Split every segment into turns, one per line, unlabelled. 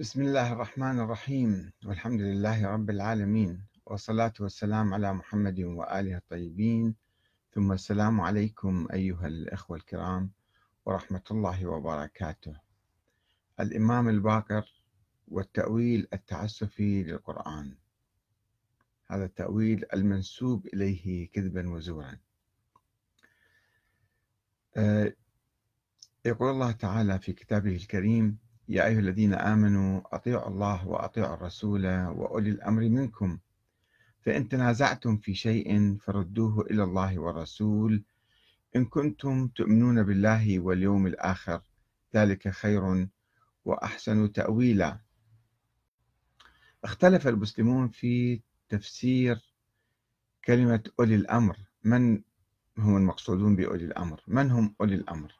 بسم الله الرحمن الرحيم والحمد لله رب العالمين والصلاة والسلام على محمد وآله الطيبين ثم السلام عليكم أيها الأخوة الكرام ورحمة الله وبركاته الإمام الباقر والتأويل التعسفي للقرآن هذا التأويل المنسوب إليه كذبا وزورا يقول الله تعالى في كتابه الكريم يا أيها الذين آمنوا أطيعوا الله وأطيعوا الرسول وأولي الأمر منكم فإن تنازعتم في شيء فردوه إلى الله والرسول إن كنتم تؤمنون بالله واليوم الآخر ذلك خير وأحسن تأويلا اختلف المسلمون في تفسير كلمة أولي الأمر من هم المقصودون بأولي الأمر من هم أولي الأمر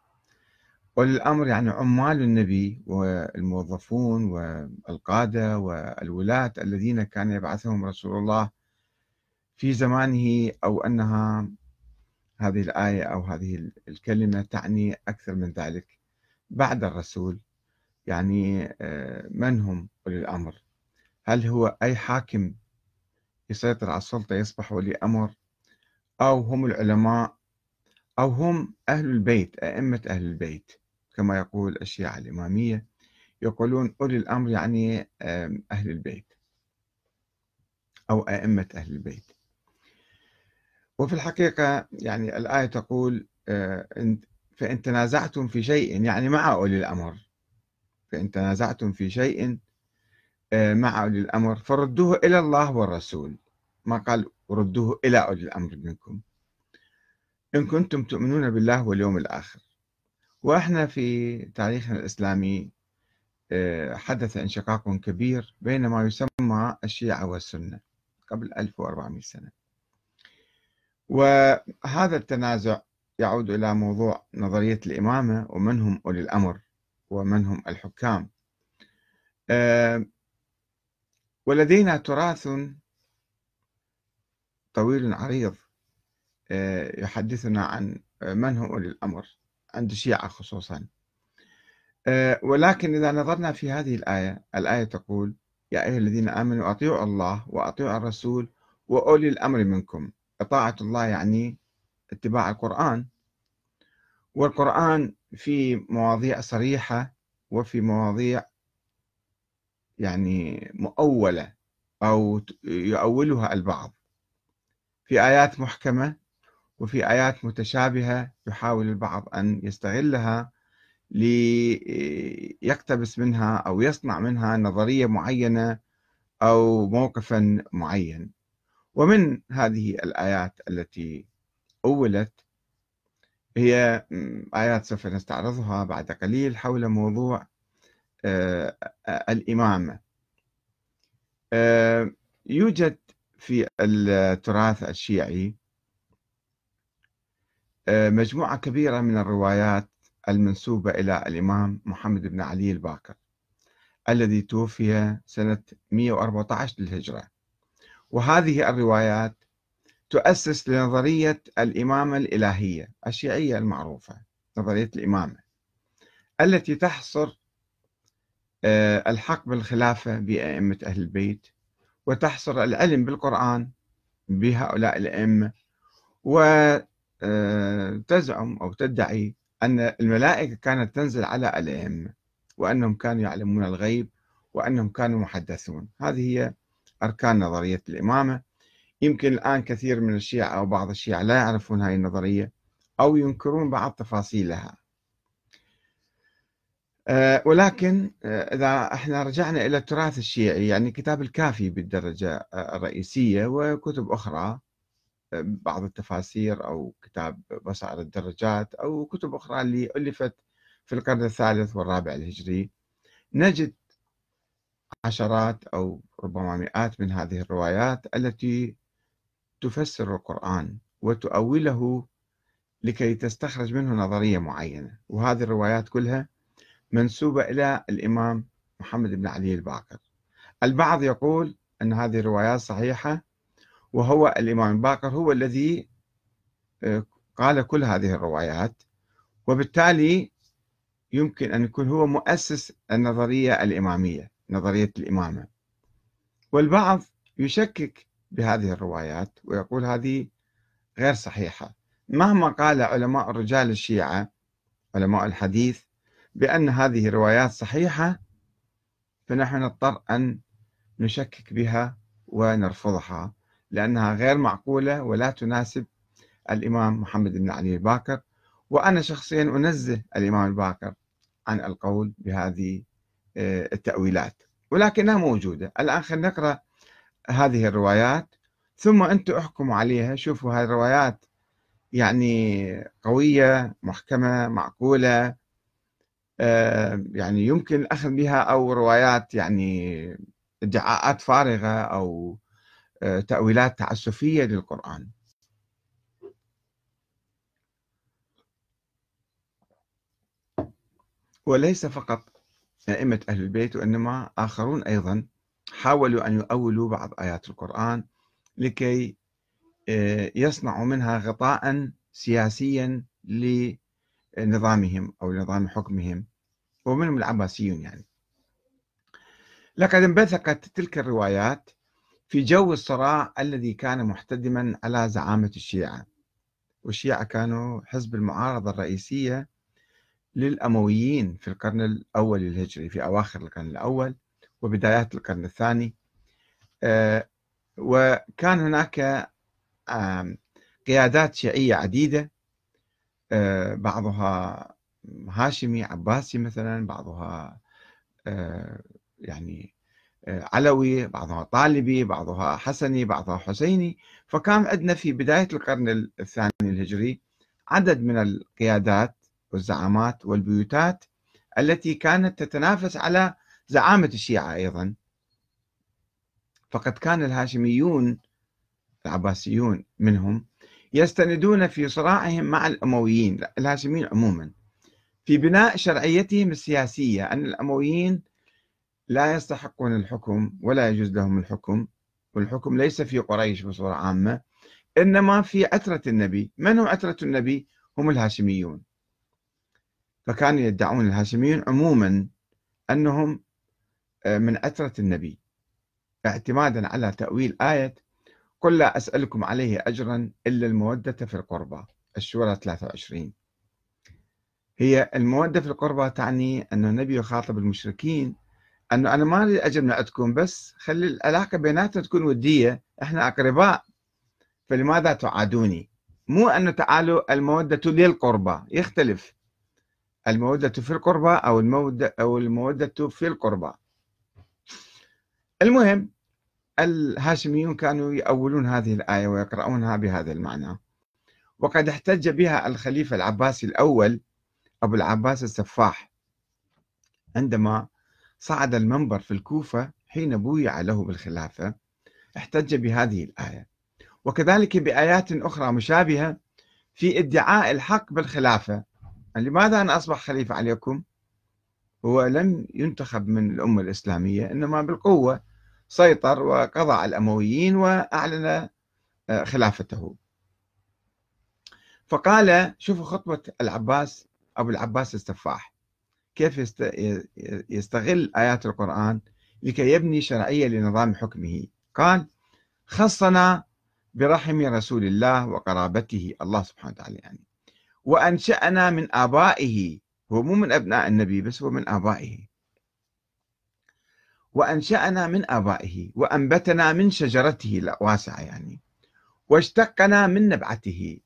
ولي الأمر يعني عمال النبي والموظفون والقادة والولاة الذين كان يبعثهم رسول الله في زمانه أو أنها هذه الآية أو هذه الكلمة تعني أكثر من ذلك بعد الرسول يعني آه، من هم أولي الأمر هل هو أي حاكم يسيطر على السلطة يصبح ولي أمر أو هم العلماء أو هم أهل البيت أئمة أهل البيت كما يقول الشيعة الإمامية يقولون أولي الأمر يعني أهل البيت أو أئمة أهل البيت وفي الحقيقة يعني الآية تقول آه، فإن تنازعتم في شيء يعني مع أولي الأمر فإن تنازعتم في شيء آه، مع أولي الأمر فردوه إلى الله والرسول ما قال ردوه إلى أولي الأمر منكم إن كنتم تؤمنون بالله واليوم الآخر وإحنا في تاريخنا الإسلامي آه، حدث انشقاق كبير بين ما يسمى الشيعة والسنة قبل 1400 سنة وهذا التنازع يعود إلى موضوع نظرية الإمامة ومن هم أولي الأمر ومن هم الحكام آه، ولدينا تراث طويل عريض يحدثنا عن من هم أولي الأمر عند الشيعة خصوصا آه، ولكن إذا نظرنا في هذه الآية الآية تقول يا أيها الذين آمنوا أطيعوا الله وأطيعوا الرسول وأولي الأمر منكم إطاعة الله يعني اتباع القرآن والقرآن في مواضيع صريحة وفي مواضيع يعني مؤولة أو يؤولها البعض في آيات محكمة وفي آيات متشابهة يحاول البعض أن يستغلها ليقتبس منها أو يصنع منها نظرية معينة أو موقفا معين ومن هذه الآيات التي أولت هي آيات سوف نستعرضها بعد قليل حول موضوع آه، الإمامة آه، يوجد في التراث الشيعي آه، مجموعة كبيرة من الروايات المنسوبة إلى الإمام محمد بن علي الباكر الذي توفي سنة 114 للهجرة وهذه الروايات تؤسس لنظرية الإمامة الإلهية الشيعية المعروفة نظرية الإمامة التي تحصر آه، الحق بالخلافة بأئمة أهل البيت وتحصر العلم بالقرآن بهؤلاء الأئمة و آه، تزعم أو تدعي أن الملائكة كانت تنزل على الأئمة وأنهم كانوا يعلمون الغيب وأنهم كانوا محدثون هذه هي أركان نظرية الإمامة يمكن الآن كثير من الشيعة أو بعض الشيعة لا يعرفون هذه النظرية أو ينكرون بعض تفاصيلها آه، ولكن آه، إذا احنا رجعنا إلى التراث الشيعي يعني كتاب الكافي بالدرجة الرئيسية وكتب أخرى بعض التفاسير أو كتاب مسار الدرجات أو كتب أخرى اللي ألفت في القرن الثالث والرابع الهجري نجد عشرات أو ربما مئات من هذه الروايات التي تفسر القرآن وتؤوله لكي تستخرج منه نظرية معينة وهذه الروايات كلها منسوبة إلى الإمام محمد بن علي الباقر البعض يقول أن هذه الروايات صحيحة وهو الإمام باكر هو الذي آه، قال كل هذه الروايات وبالتالي يمكن أن يكون هو مؤسس النظرية الإمامية نظرية الإمامة والبعض يشكك بهذه الروايات ويقول هذه غير صحيحة مهما قال علماء الرجال الشيعة علماء الحديث بأن هذه الروايات صحيحة فنحن نضطر أن نشكك بها ونرفضها لأنها غير معقولة ولا تناسب الإمام محمد بن علي الباكر وأنا شخصيا أنزه الإمام الباكر عن القول بهذه آه، التأويلات ولكنها موجودة الآن خلينا نقرأ هذه الروايات ثم أنتم احكموا عليها شوفوا هذه الروايات يعني قوية محكمة معقولة آه، يعني يمكن الأخذ بها أو روايات يعني ادعاءات فارغة أو آه، تأويلات تعسفية للقرآن وليس فقط أئمة أهل البيت وإنما آخرون أيضا حاولوا أن يؤولوا بعض آيات القرآن لكي آه، يصنعوا منها غطاء سياسيا لنظامهم أو لنظام حكمهم ومنهم العباسيون يعني لقد انبثقت تلك الروايات في جو الصراع الذي كان محتدما على زعامة الشيعة والشيعة كانوا حزب المعارضة الرئيسية للأمويين في القرن الأول الهجري في أواخر القرن الأول وبدايات القرن الثاني آه، وكان هناك قيادات شيعية عديدة آه، بعضها هاشمي عباسي مثلا بعضها آه، يعني علوي بعضها طالبي بعضها حسني بعضها حسيني فكان عندنا في بداية القرن الثاني الهجري عدد من القيادات والزعامات والبيوتات التي كانت تتنافس على زعامة الشيعة أيضا فقد كان الهاشميون العباسيون منهم يستندون في صراعهم مع الأمويين الهاشميين عموما في بناء شرعيتهم السياسية أن الأمويين لا يستحقون الحكم ولا يجوز لهم الحكم والحكم ليس في قريش بصورة عامة إنما في أترة النبي من هم أترة النبي؟ هم الهاشميون فكانوا يدعون الهاشميون عموما أنهم آه، من أترة النبي اعتمادا على تأويل آية قل لا أسألكم عليه أجرا إلا المودة في القربى الشورى 23 هي المودة في القربى تعني أن النبي يخاطب المشركين انه انا ما اريد اجر من عندكم بس خلي العلاقه بيناتنا تكون وديه احنا اقرباء فلماذا تعادوني؟ مو انه تعالوا الموده للقربى يختلف الموده في القربى او الموده او الموده في القربى المهم الهاشميون كانوا يأولون هذه الآية ويقرؤونها بهذا المعنى وقد احتج بها الخليفة العباسي الأول أبو العباس السفاح عندما صعد المنبر في الكوفة حين بويع له بالخلافة احتج بهذه الآية وكذلك بآيات أخرى مشابهة في ادعاء الحق بالخلافة لماذا أنا أصبح خليفة عليكم هو لم ينتخب من الأمة الإسلامية إنما بالقوة سيطر وقضى على الأمويين وأعلن آه، خلافته فقال شوفوا خطبة العباس أبو العباس السفاح كيف يستغل آيات القرآن لكي يبني شرعية لنظام حكمه قال خصنا برحم رسول الله وقرابته الله سبحانه وتعالى يعني وأنشأنا من آبائه هو مو من أبناء النبي بس هو من آبائه وأنشأنا من آبائه وأنبتنا من شجرته الواسعة يعني واشتقنا من نبعته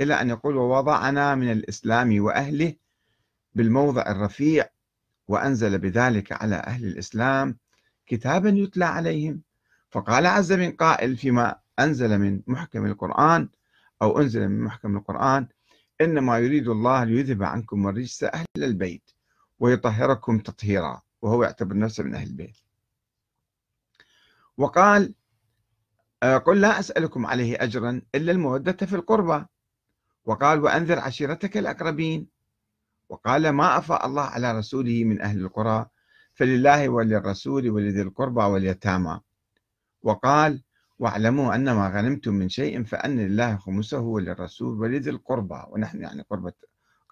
إلى أن يقول ووضعنا من الإسلام وأهله بالموضع الرفيع وأنزل بذلك على أهل الإسلام كتابا يتلى عليهم فقال عز من قائل فيما أنزل من محكم القرآن أو أنزل من محكم القرآن إنما يريد الله ليذهب عنكم الرجس أهل البيت ويطهركم تطهيرا وهو يعتبر نفسه من أهل البيت وقال آه، قل لا أسألكم عليه أجرا إلا المودة في القربى وقال وأنذر عشيرتك الأقربين وقال ما أفاء الله على رسوله من أهل القرى فلله وللرسول ولذي القربى واليتامى وقال واعلموا أن ما غنمتم من شيء فأن لله خمسه وللرسول ولذي القربى ونحن يعني قربة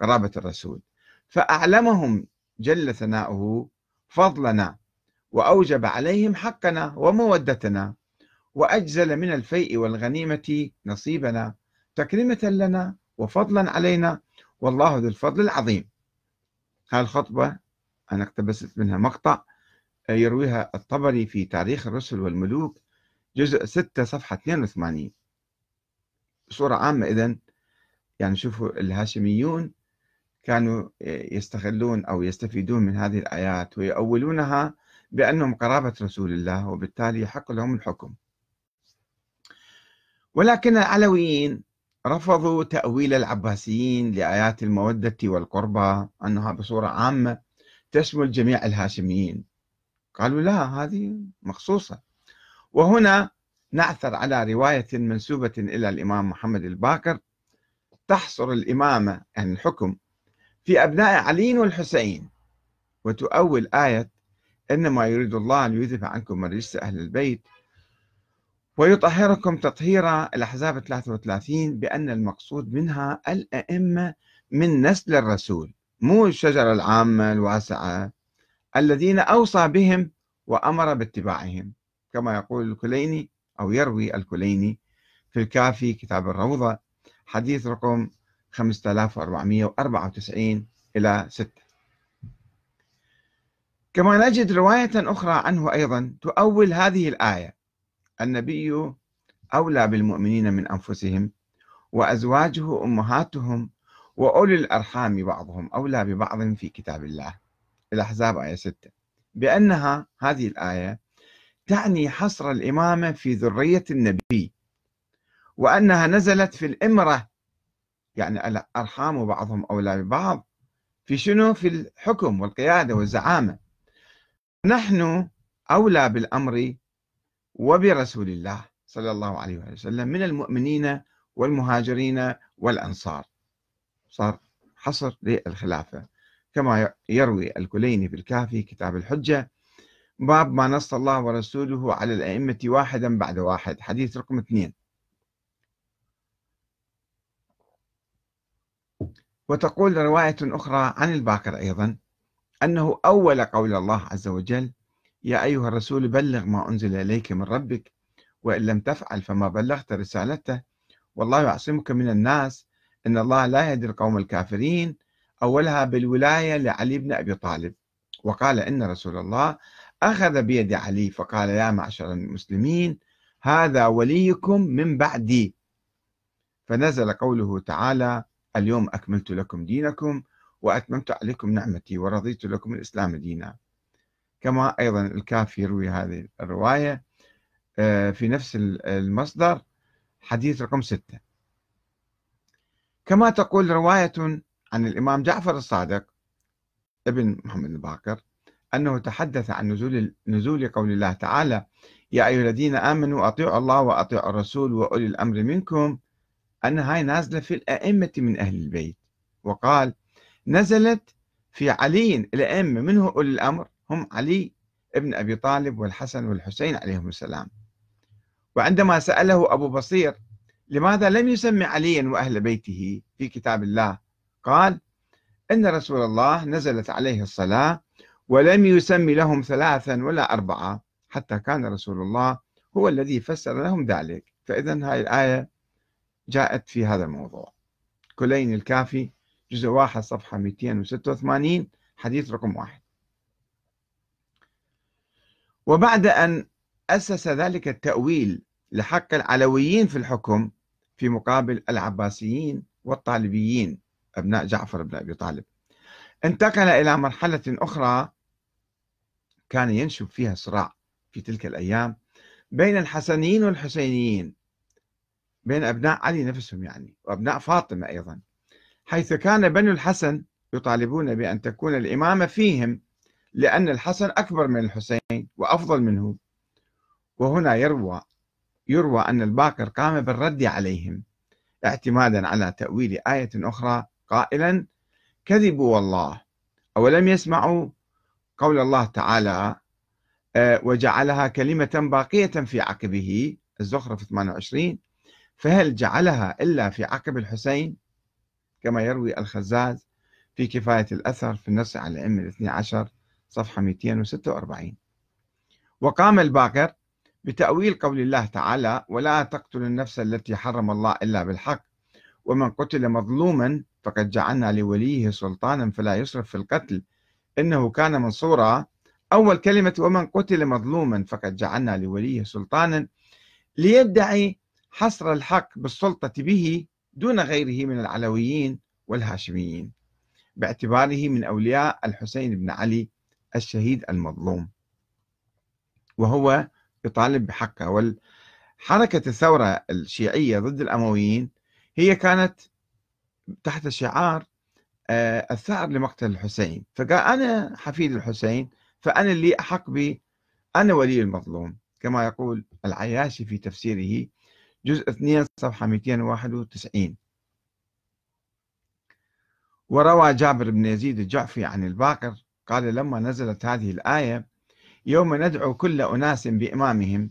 قرابة الرسول فأعلمهم جل ثناؤه فضلنا وأوجب عليهم حقنا ومودتنا وأجزل من الفيء والغنيمة نصيبنا تكرمة لنا وفضلا علينا والله ذو الفضل العظيم هذه الخطبة أنا اقتبست منها مقطع آه، يرويها الطبري في تاريخ الرسل والملوك جزء 6 صفحة 82 بصورة عامة إذا يعني شوفوا الهاشميون كانوا آه، يستغلون أو يستفيدون من هذه الآيات ويؤولونها بأنهم قرابة رسول الله وبالتالي يحق لهم الحكم ولكن العلويين رفضوا تأويل العباسيين لآيات المودة والقربى أنها بصورة عامة تشمل جميع الهاشميين قالوا لا هذه مخصوصة وهنا نعثر على رواية منسوبة إلى الإمام محمد الباكر تحصر الإمامة يعني الحكم في أبناء علي والحسين وتؤول آية إنما يريد الله ليذهب عنكم الرجس أهل البيت ويطهركم تطهير الأحزاب 33 بأن المقصود منها الأئمة من نسل الرسول مو الشجرة العامة الواسعة الذين أوصى بهم وأمر باتباعهم كما يقول الكليني أو يروي الكليني في الكافي كتاب الروضة حديث رقم 5494 إلى 6 كما نجد رواية أخرى عنه أيضا تؤول هذه الآية النبي أولى بالمؤمنين من أنفسهم وأزواجه أمهاتهم وأولي الأرحام بعضهم أولى ببعض في كتاب الله الأحزاب آية 6 بأنها هذه الآية تعني حصر الإمامة في ذرية النبي وأنها نزلت في الإمرة يعني الأرحام بعضهم أولى ببعض في شنو في الحكم والقيادة والزعامة نحن أولى بالأمر وبرسول الله صلى الله عليه وسلم من المؤمنين والمهاجرين والأنصار صار حصر للخلافة كما يروي الكليني في الكافي كتاب الحجة باب ما نص الله ورسوله على الأئمة واحدا بعد واحد حديث رقم اثنين وتقول رواية أخرى عن الباقر أيضا أنه أول قول الله عز وجل يا أيها الرسول بلغ ما أنزل إليك من ربك وإن لم تفعل فما بلغت رسالته والله يعصمك من الناس إن الله لا يهدي القوم الكافرين أولها بالولاية لعلي بن أبي طالب وقال إن رسول الله أخذ بيد علي فقال يا معشر المسلمين هذا وليكم من بعدي فنزل قوله تعالى اليوم أكملت لكم دينكم وأتممت عليكم نعمتي ورضيت لكم الإسلام دينا كما أيضا الكافي يروي هذه الرواية آه، في نفس المصدر حديث رقم ستة كما تقول رواية عن الإمام جعفر الصادق ابن محمد الباقر أنه تحدث عن نزول نزول قول الله تعالى يا أيها الذين آمنوا أطيعوا الله وأطيعوا الرسول وأولي الأمر منكم أن هاي نازلة في الأئمة من أهل البيت وقال نزلت في علي الأئمة منه أولي الأمر هم علي ابن أبي طالب والحسن والحسين عليهم السلام وعندما سأله أبو بصير لماذا لم يسمي عليا وأهل بيته في كتاب الله قال إن رسول الله نزلت عليه الصلاة ولم يسمي لهم ثلاثا ولا أربعة حتى كان رسول الله هو الذي فسر لهم ذلك فإذا هاي الآية جاءت في هذا الموضوع كلين الكافي جزء واحد صفحة 286 حديث رقم واحد وبعد أن أسس ذلك التأويل لحق العلويين في الحكم في مقابل العباسيين والطالبيين أبناء جعفر بن أبي طالب انتقل إلى مرحلة أخرى كان ينشب فيها صراع في تلك الأيام بين الحسنيين والحسينيين بين أبناء علي نفسهم يعني وأبناء فاطمة أيضا حيث كان بنو الحسن يطالبون بأن تكون الإمامة فيهم لأن الحسن أكبر من الحسين وأفضل منه وهنا يروى يروى أن الباقر قام بالرد عليهم اعتمادا على تأويل آية أخرى قائلا كذبوا والله أولم يسمعوا قول الله تعالى آه، وجعلها كلمة باقية في عقبه الزخرف 28 فهل جعلها إلا في عقب الحسين كما يروي الخزاز في كفاية الأثر في النص على الأئمة الاثني عشر صفحة 246 وقام الباقر بتأويل قول الله تعالى ولا تقتلوا النفس التي حرم الله إلا بالحق ومن قتل مظلوما فقد جعلنا لوليه سلطانا فلا يسرف في القتل إنه كان منصورا أول كلمة ومن قتل مظلوما فقد جعلنا لوليه سلطانا ليدعي حصر الحق بالسلطة به دون غيره من العلويين والهاشميين باعتباره من أولياء الحسين بن علي الشهيد المظلوم وهو يطالب بحقه والحركة الثورة الشيعية ضد الأمويين هي كانت تحت شعار آه، الثأر لمقتل الحسين فقال أنا حفيد الحسين فأنا اللي أحق بي أنا ولي المظلوم كما يقول العياشي في تفسيره جزء 2 صفحة 291 وروى جابر بن يزيد الجعفي عن الباقر قال لما نزلت هذه الآية يوم ندعو كل أناس بإمامهم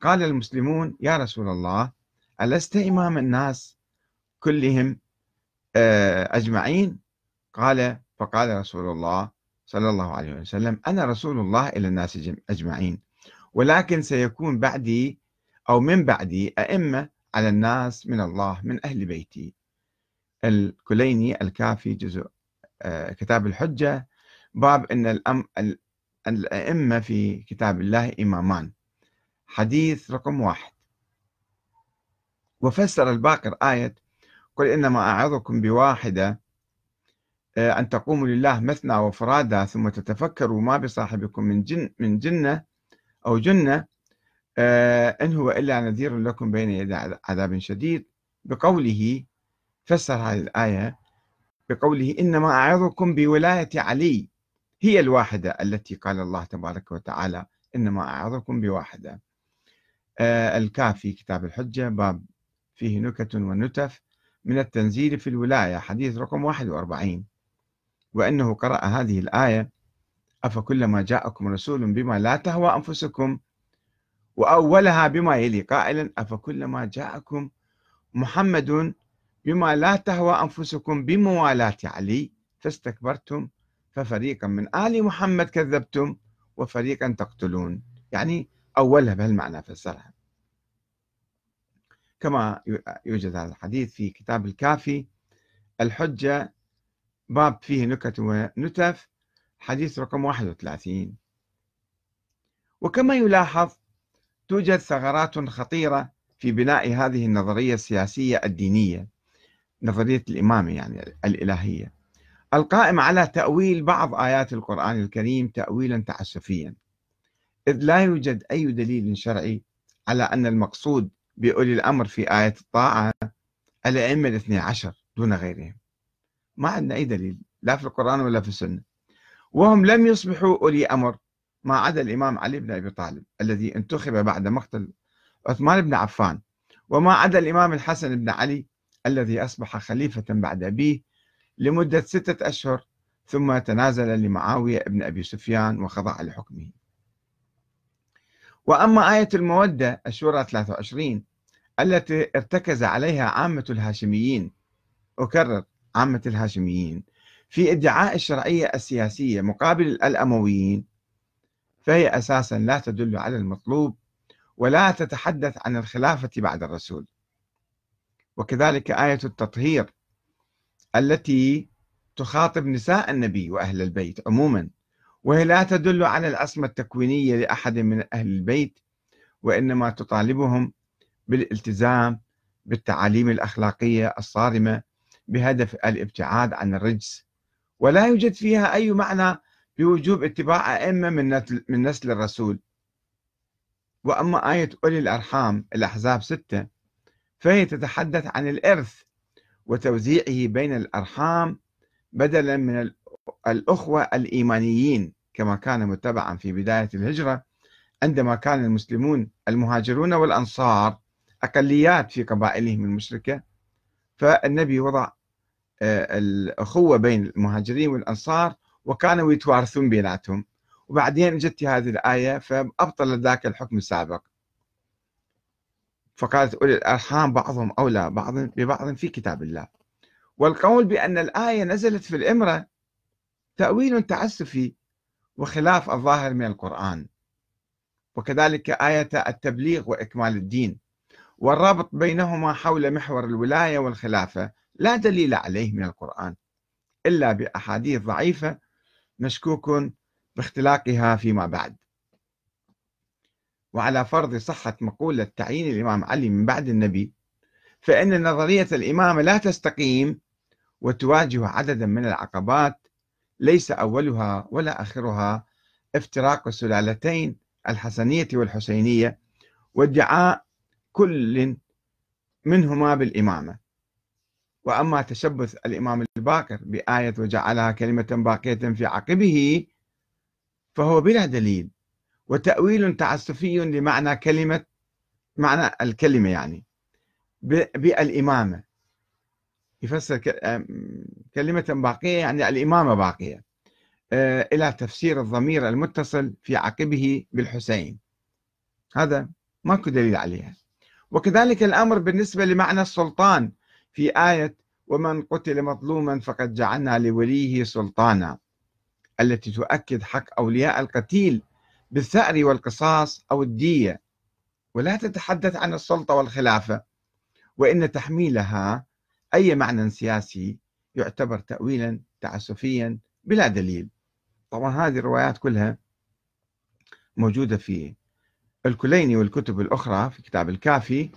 قال المسلمون يا رسول الله ألست إمام الناس كلهم آه، أجمعين قال فقال رسول الله صلى الله عليه وسلم أنا رسول الله إلى الناس أجمعين ولكن سيكون بعدي أو من بعدي أئمة على الناس من الله من أهل بيتي الكليني الكافي جزء آه، كتاب الحجة باب أن الأم... الأئمة في كتاب الله إمامان حديث رقم واحد وفسر الباقر آية قل إنما أعظكم بواحدة آه، أن تقوموا لله مثنى وفرادى ثم تتفكروا ما بصاحبكم من جن من جنة أو جنة آه، إن هو إلا نذير لكم بين يدي عذاب شديد بقوله فسر هذه الآية بقوله إنما أعظكم بولاية علي هي الواحدة التي قال الله تبارك وتعالى إنما أعظكم بواحدة آه، الكافي كتاب الحجة باب فيه نكت ونتف من التنزيل في الولاية حديث رقم 41 وأنه قرأ هذه الآية أفكلما جاءكم رسول بما لا تهوى أنفسكم وأولها بما يلي قائلا أفكلما جاءكم محمد بما لا تهوى أنفسكم بموالاة علي فاستكبرتم ففريقا من آل محمد كذبتم وفريقا تقتلون يعني أولها بهالمعنى فسرها كما يوجد هذا الحديث في كتاب الكافي الحجة باب فيه نكت ونتف حديث رقم 31 وكما يلاحظ توجد ثغرات خطيرة في بناء هذه النظرية السياسية الدينية نظرية الإمامة يعني الإلهية القائم على تأويل بعض آيات القرآن الكريم تأويلا تعسفيا إذ لا يوجد أي دليل شرعي على أن المقصود بأولي الأمر في آية الطاعة الأئمة الاثني عشر دون غيرهم ما عندنا أي دليل لا في القرآن ولا في السنة وهم لم يصبحوا أولي أمر ما عدا الإمام علي بن أبي طالب الذي انتخب بعد مقتل عثمان بن عفان وما عدا الإمام الحسن بن علي الذي أصبح خليفة بعد أبيه لمدة ستة أشهر ثم تنازل لمعاوية بن أبي سفيان وخضع لحكمه وأما آية المودة الشورى 23 التي ارتكز عليها عامة الهاشميين أكرر عامة الهاشميين في ادعاء الشرعية السياسية مقابل الأمويين فهي أساسا لا تدل على المطلوب ولا تتحدث عن الخلافة بعد الرسول وكذلك آية التطهير التي تخاطب نساء النبي وأهل البيت عموما وهي لا تدل على العصمة التكوينية لأحد من أهل البيت وإنما تطالبهم بالالتزام بالتعاليم الأخلاقية الصارمة بهدف الابتعاد عن الرجس ولا يوجد فيها أي معنى بوجوب اتباع أئمة من من نسل الرسول وأما آية أولي الأرحام الأحزاب ستة فهي تتحدث عن الإرث وتوزيعه بين الأرحام بدلا من الأخوة الإيمانيين كما كان متبعا في بداية الهجرة عندما كان المسلمون المهاجرون والأنصار أقليات في قبائلهم المشركة فالنبي وضع آه، الأخوة بين المهاجرين والأنصار وكانوا يتوارثون بيناتهم وبعدين جت هذه الآية فأبطل ذاك الحكم السابق فقالت أولي الأرحام بعضهم أولى بعض ببعض في كتاب الله والقول بأن الآية نزلت في الإمرة تأويل تعسفي وخلاف الظاهر من القرآن وكذلك آية التبليغ وإكمال الدين والرابط بينهما حول محور الولاية والخلافة لا دليل عليه من القرآن إلا بأحاديث ضعيفة مشكوك باختلاقها فيما بعد وعلى فرض صحة مقولة تعيين الإمام علي من بعد النبي فإن نظرية الإمامة لا تستقيم وتواجه عددا من العقبات ليس أولها ولا آخرها افتراق السلالتين الحسنية والحسينية وادعاء كل منهما بالإمامة وأما تشبث الإمام الباقر بآية وجعلها كلمة باقية في عقبه فهو بلا دليل وتأويل تعسفي لمعنى كلمة معنى الكلمة يعني بالإمامة يفسر آه، كلمة باقية يعني الإمامة باقية آه، إلى تفسير الضمير المتصل في عقبه بالحسين هذا ماكو دليل عليها وكذلك الأمر بالنسبة لمعنى السلطان في آية ومن قتل مظلوما فقد جعلنا لوليه سلطانا التي تؤكد حق أولياء القتيل بالثأر والقصاص أو الدية ولا تتحدث عن السلطة والخلافة وإن تحميلها أي معنى سياسي يعتبر تأويلا تعسفيا بلا دليل طبعا هذه الروايات كلها موجودة في الكليني والكتب الأخرى في كتاب الكافي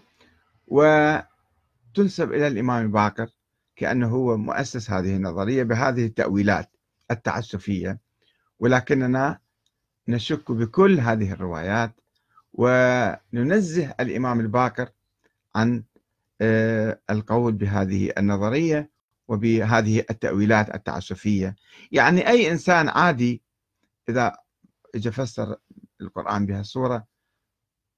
وتنسب إلى الإمام الباقر كأنه هو مؤسس هذه النظرية بهذه التأويلات التعسفية ولكننا نشك بكل هذه الروايات وننزه الإمام الباكر عن آه، القول بهذه النظرية وبهذه التأويلات التعسفية يعني أي إنسان عادي إذا اجى فسر القرآن بهالصورة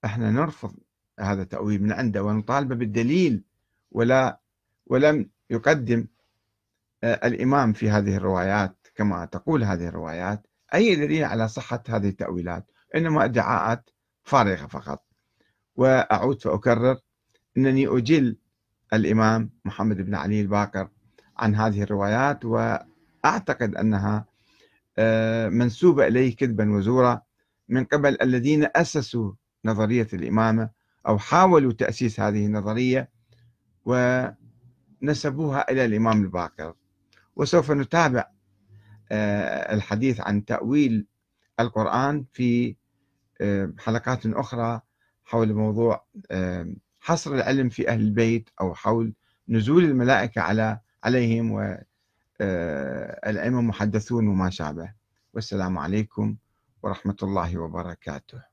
احنا نرفض هذا التأويل من عنده ونطالبه بالدليل ولا ولم يقدم آه، الإمام في هذه الروايات كما تقول هذه الروايات أي دليل على صحة هذه التأويلات إنما ادعاءات فارغة فقط وأعود فأكرر أنني أجل الإمام محمد بن علي الباقر عن هذه الروايات وأعتقد أنها آه، منسوبة إليه كذبا وزورا من قبل الذين أسسوا نظرية الإمامة أو حاولوا تأسيس هذه النظرية ونسبوها إلى الإمام الباقر وسوف نتابع آه، الحديث عن تأويل القرآن في آه، حلقات أخرى حول موضوع آه، حصر العلم في أهل البيت أو حول نزول الملائكة على عليهم والأئمة محدثون وما شابه والسلام عليكم ورحمة الله وبركاته